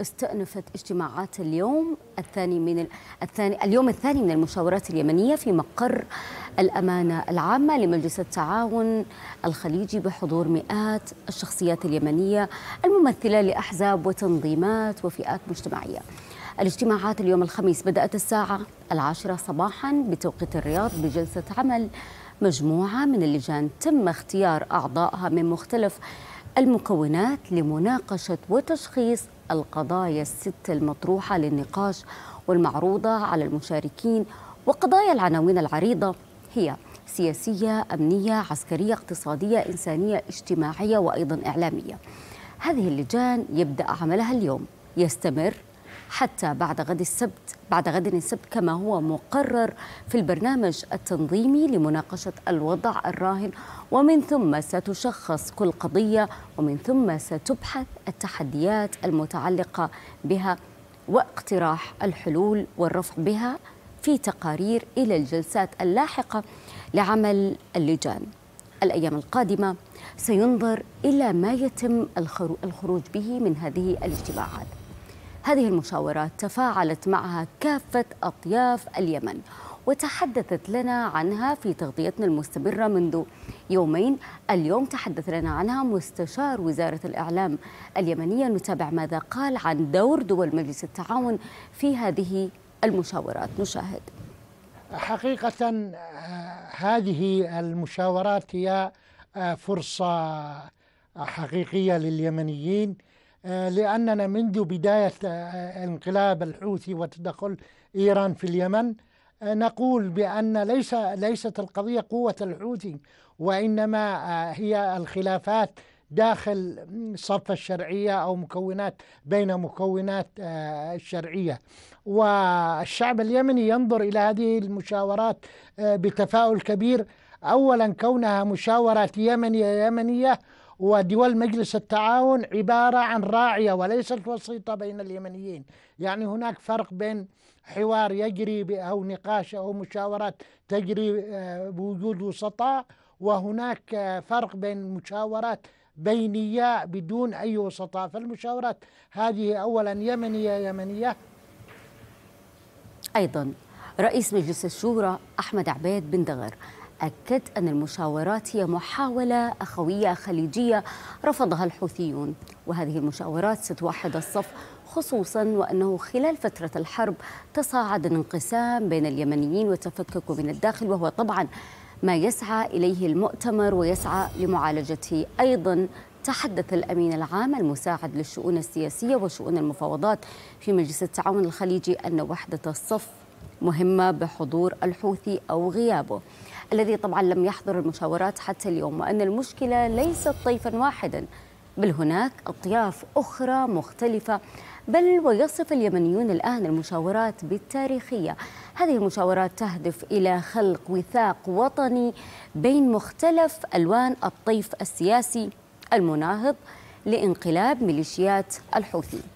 استأنفت اجتماعات اليوم الثاني من الثاني اليوم الثاني من المشاورات اليمنية في مقر الأمانة العامة لمجلس التعاون الخليجي بحضور مئات الشخصيات اليمنية الممثلة لأحزاب وتنظيمات وفئات مجتمعية. الاجتماعات اليوم الخميس بدأت الساعة العاشرة صباحا بتوقيت الرياض بجلسة عمل مجموعة من اللجان تم اختيار أعضائها من مختلف المكونات لمناقشة وتشخيص القضايا الست المطروحة للنقاش والمعروضة على المشاركين وقضايا العناوين العريضة هي سياسية، أمنية، عسكرية، اقتصادية، إنسانية، اجتماعية وأيضا إعلامية. هذه اللجان يبدأ عملها اليوم يستمر حتى بعد غد السبت بعد غد السبت كما هو مقرر في البرنامج التنظيمي لمناقشة الوضع الراهن ومن ثم ستشخص كل قضية ومن ثم ستبحث التحديات المتعلقة بها واقتراح الحلول والرفع بها في تقارير إلى الجلسات اللاحقة لعمل اللجان الأيام القادمة سينظر إلى ما يتم الخروج به من هذه الاجتماعات هذه المشاورات تفاعلت معها كافة أطياف اليمن وتحدثت لنا عنها في تغطيتنا المستمرة منذ يومين اليوم تحدث لنا عنها مستشار وزارة الإعلام اليمنية نتابع ماذا قال عن دور دول مجلس التعاون في هذه المشاورات نشاهد حقيقة هذه المشاورات هي فرصة حقيقية لليمنيين آه، لأننا منذ بداية آه، انقلاب الحوثي وتدخل إيران في اليمن آه، نقول بأن ليس ليست القضية قوة الحوثي وإنما هي الخلافات داخل صف الشرعية أو مكونات بين مكونات الشرعية والشعب اليمني ينظر إلى هذه المشاورات بتفاؤل كبير أولا كونها مشاورات يمنية يمنية ودول مجلس التعاون عبارة عن راعية وليست وسيطة بين اليمنيين يعني هناك فرق بين حوار يجري أو نقاش أو مشاورات تجري آه، بوجود وسطاء وهناك آه، فرق بين مشاورات بينية بدون أي وسطاء فالمشاورات هذه أولا يمنية يمنية أيضا رئيس مجلس الشورى أحمد عبيد بن دغر أكد أن المشاورات هي محاولة أخوية خليجية رفضها الحوثيون وهذه المشاورات ستوحد الصف خصوصا وأنه خلال فترة الحرب تصاعد الانقسام بين اليمنيين وتفككوا من الداخل وهو طبعا ما يسعى إليه المؤتمر ويسعى لمعالجته أيضا تحدث الأمين العام المساعد للشؤون السياسية وشؤون المفاوضات في مجلس التعاون الخليجي أن وحدة الصف مهمة بحضور الحوثي أو غيابه الذي طبعا لم يحضر المشاورات حتى اليوم وأن المشكلة ليست طيفا واحدا بل هناك أطياف أخرى مختلفة بل ويصف اليمنيون الآن المشاورات بالتاريخية هذه المشاورات تهدف إلى خلق وثاق وطني بين مختلف ألوان الطيف السياسي المناهض لانقلاب ميليشيات الحوثي